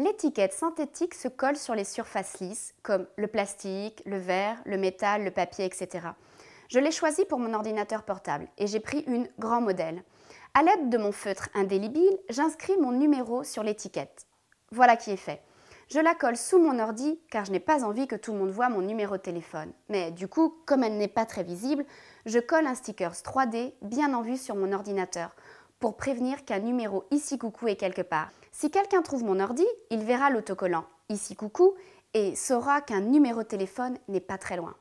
L'étiquette synthétique se colle sur les surfaces lisses, comme le plastique, le verre, le métal, le papier, etc. Je l'ai choisie pour mon ordinateur portable et j'ai pris une grand modèle. À l'aide de mon feutre indélébile, j'inscris mon numéro sur l'étiquette. Voilà qui est fait. Je la colle sous mon ordi car je n'ai pas envie que tout le monde voit mon numéro de téléphone. Mais du coup, comme elle n'est pas très visible, je colle un sticker 3D bien en vue sur mon ordinateur pour prévenir qu'un numéro ici coucou est quelque part. Si quelqu'un trouve mon ordi, il verra l'autocollant ici coucou et saura qu'un numéro de téléphone n'est pas très loin.